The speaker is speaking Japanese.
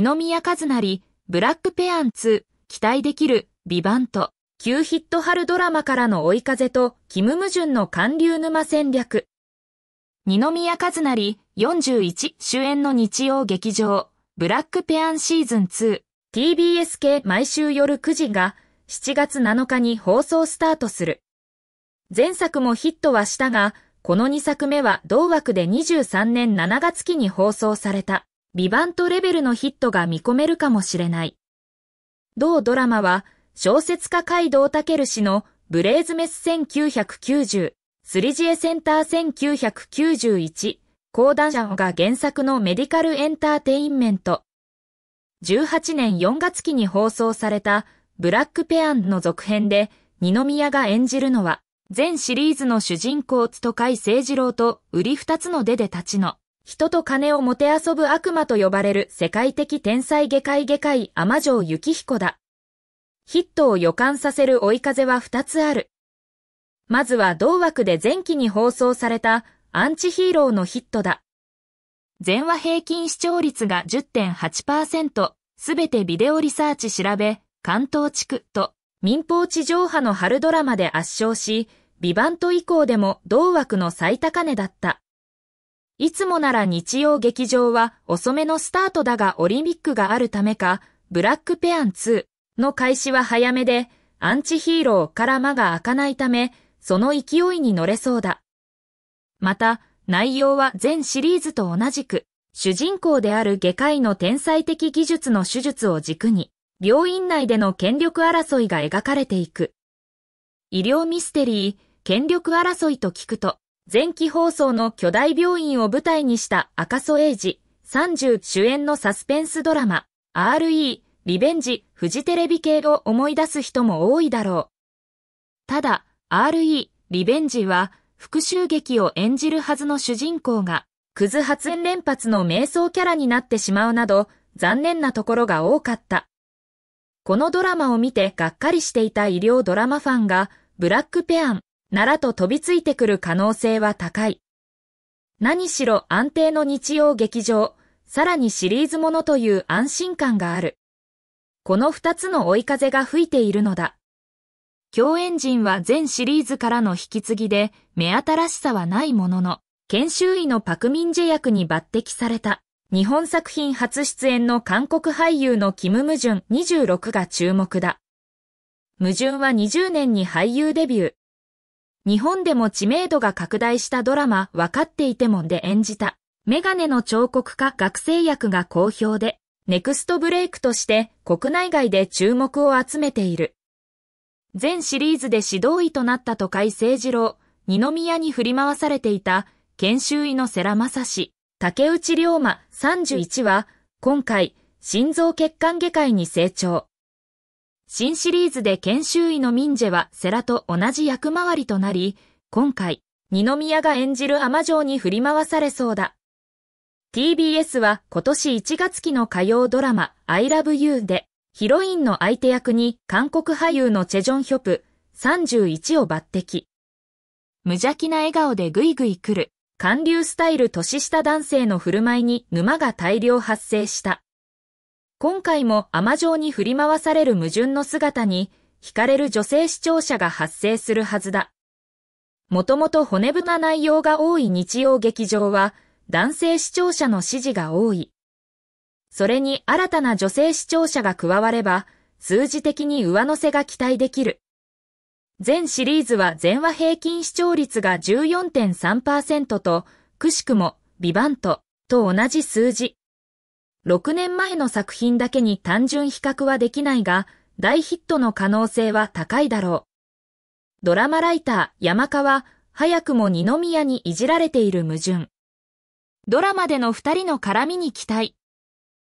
二宮和也、ブラックペアン2、期待できる、ビバント、旧ヒット春ドラマからの追い風と、キム・ムジュンの韓流沼戦略。二宮和也、41主演の日曜劇場、ブラックペアンシーズン2、TBS 系毎週夜9時が、7月7日に放送スタートする。前作もヒットはしたが、この2作目は同枠で23年7月期に放送された。ビバントレベルのヒットが見込めるかもしれない。同ドラマは、小説家海道武氏のブレーズメス1990、スリジエセンター1991、講談社が原作のメディカルエンターテインメント。18年4月期に放送されたブラックペアンの続編で二宮が演じるのは全シリーズの主人公つと海聖二郎と売り二つの出で立ちの人と金をもてあそぶ悪魔と呼ばれる世界的天才外科医外科医天城幸彦だ。ヒットを予感させる追い風は二つある。まずは同枠で前期に放送されたアンチヒーローのヒットだ。全話平均視聴率が10.8%、すべてビデオリサーチ調べ、関東地区と民放地上波の春ドラマで圧勝し、ビバント以降でも同枠の最高値だった。いつもなら日曜劇場は遅めのスタートだがオリンピックがあるためか、ブラックペアン2の開始は早めで、アンチヒーローから間が開かないため、その勢いに乗れそうだ。また、内容は全シリーズと同じく、主人公である外科医の天才的技術の手術を軸に、病院内での権力争いが描かれていく。医療ミステリー、権力争いと聞くと、前期放送の巨大病院を舞台にした赤楚英二30主演のサスペンスドラマ RE リベンジフジテレビ系を思い出す人も多いだろう。ただ RE リベンジは復讐劇を演じるはずの主人公がクズ発煙連発の瞑想キャラになってしまうなど残念なところが多かった。このドラマを見てがっかりしていた医療ドラマファンがブラックペアン奈良と飛びついてくる可能性は高い。何しろ安定の日曜劇場、さらにシリーズものという安心感がある。この二つの追い風が吹いているのだ。共演陣は全シリーズからの引き継ぎで、目新しさはないものの、研修医のパクミンジェ役に抜擢された、日本作品初出演の韓国俳優のキム・ムジュン26が注目だ。ムジュンは20年に俳優デビュー。日本でも知名度が拡大したドラマ、分かっていてもで演じた、メガネの彫刻家学生役が好評で、ネクストブレイクとして国内外で注目を集めている。全シリーズで指導医となった都会聖二郎、二宮に振り回されていた研修医の世良正史、竹内龍馬31は、今回、心臓血管外科医に成長。新シリーズで研修医のミンジェはセラと同じ役回りとなり、今回、二宮が演じる甘城に振り回されそうだ。TBS は今年1月期の火曜ドラマ I Love You で、ヒロインの相手役に韓国俳優のチェジョンヒョプ31を抜擢。無邪気な笑顔でグイグイ来る、韓流スタイル年下男性の振る舞いに沼が大量発生した。今回も甘情に振り回される矛盾の姿に、惹かれる女性視聴者が発生するはずだ。もともと骨太な内容が多い日曜劇場は、男性視聴者の支持が多い。それに新たな女性視聴者が加われば、数字的に上乗せが期待できる。全シリーズは全話平均視聴率が14.3%と、くしくも、ビバントと同じ数字。6年前の作品だけに単純比較はできないが、大ヒットの可能性は高いだろう。ドラマライター、山川、早くも二宮にいじられている矛盾。ドラマでの二人の絡みに期待。